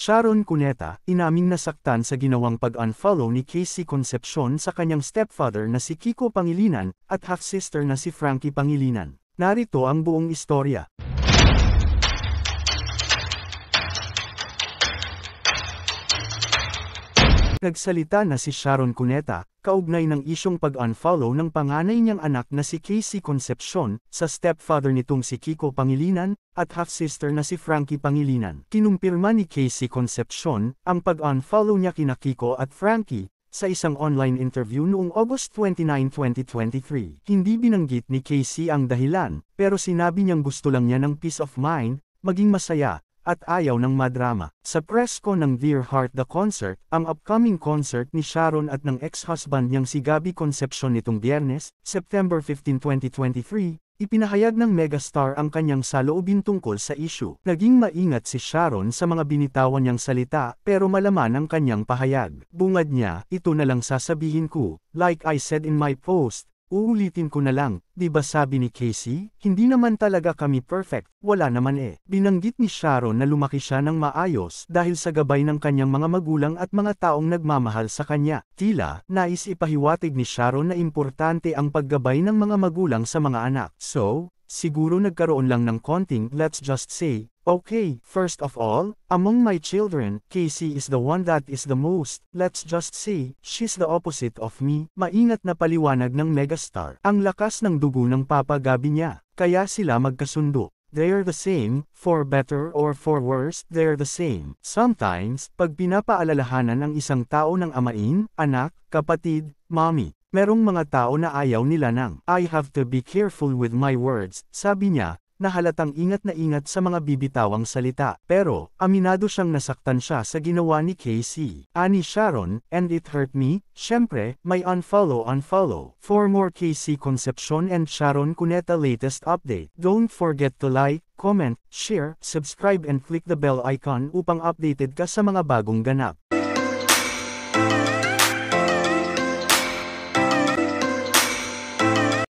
Sharon Cuneta, inaming nasaktan sa ginawang pag-unfollow ni Casey Concepcion sa kanyang stepfather na si Kiko Pangilinan at half-sister na si Frankie Pangilinan. Narito ang buong istorya. Nagsalita na si Sharon Cuneta, kaugnay ng isyong pag-unfollow ng panganay niyang anak na si Casey Concepcion, sa stepfather nitong si Kiko Pangilinan, at half-sister na si Frankie Pangilinan. Kinumpirma ni Casey Concepcion ang pag-unfollow niya kina Kiko at Frankie, sa isang online interview noong August 29, 2023. Hindi binanggit ni Casey ang dahilan, pero sinabi niyang gusto lang niya ng peace of mind, maging masaya, at ayaw ng madrama. Sa presko ng Dear Heart The Concert, ang upcoming concert ni Sharon at ng ex-husband niyang si Gabby Concepcion nitong biyernes, September 15, 2023, Ipinahayag ng megastar ang kanyang saloobin tungkol sa issue. Naging maingat si Sharon sa mga binitawan niyang salita pero malaman ang kanyang pahayag. Bungad niya, ito na lang sasabihin ko, like I said in my post, Uulitin ko na lang, di ba sabi ni Casey, hindi naman talaga kami perfect, wala naman eh. Binanggit ni Sharon na lumaki siya ng maayos dahil sa gabay ng kanyang mga magulang at mga taong nagmamahal sa kanya. Tila, nais ipahiwatig ni Sharon na importante ang paggabay ng mga magulang sa mga anak. So, siguro nagkaroon lang ng konting let's just say, Okay, first of all, among my children, Casey is the one that is the most, let's just say, she's the opposite of me, maingat na paliwanag ng megastar. Ang lakas ng dugo ng Papa Gabi niya, kaya sila magkasundo. They're the same, for better or for worse, they're the same. Sometimes, pag pinapaalalahanan ang isang tao ng amain, anak, kapatid, mommy, merong mga tao na ayaw nila nang, I have to be careful with my words, sabi niya, na halatang ingat na ingat sa mga bibitawang salita. Pero, aminado siyang nasaktan siya sa ginawa ni KC. Ani Sharon, and it hurt me, syempre, may unfollow-unfollow. For more KC Concepcion and Sharon Cuneta latest update, don't forget to like, comment, share, subscribe and click the bell icon upang updated ka sa mga bagong ganap.